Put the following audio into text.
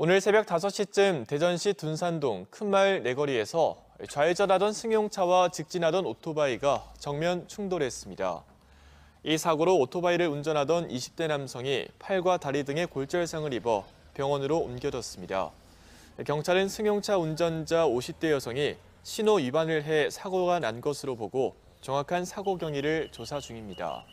오늘 새벽 5시쯤 대전시 둔산동 큰마을 내거리에서 좌회전하던 승용차와 직진하던 오토바이가 정면 충돌했습니다. 이 사고로 오토바이를 운전하던 20대 남성이 팔과 다리 등에 골절상을 입어 병원으로 옮겨졌습니다. 경찰은 승용차 운전자 50대 여성이 신호 위반을 해 사고가 난 것으로 보고 정확한 사고 경위를 조사 중입니다.